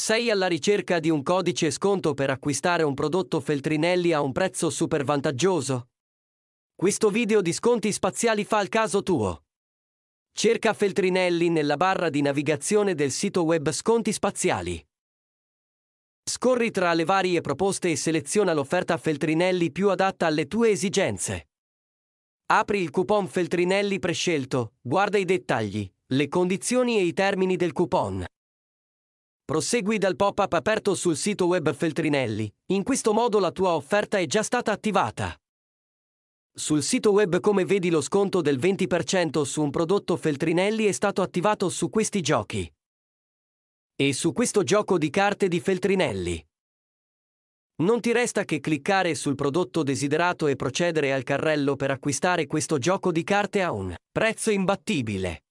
Sei alla ricerca di un codice sconto per acquistare un prodotto Feltrinelli a un prezzo super vantaggioso? Questo video di sconti spaziali fa il caso tuo. Cerca Feltrinelli nella barra di navigazione del sito web Sconti Spaziali. Scorri tra le varie proposte e seleziona l'offerta Feltrinelli più adatta alle tue esigenze. Apri il coupon Feltrinelli prescelto, guarda i dettagli, le condizioni e i termini del coupon. Prosegui dal pop-up aperto sul sito web Feltrinelli. In questo modo la tua offerta è già stata attivata. Sul sito web come vedi lo sconto del 20% su un prodotto Feltrinelli è stato attivato su questi giochi. E su questo gioco di carte di Feltrinelli. Non ti resta che cliccare sul prodotto desiderato e procedere al carrello per acquistare questo gioco di carte a un prezzo imbattibile.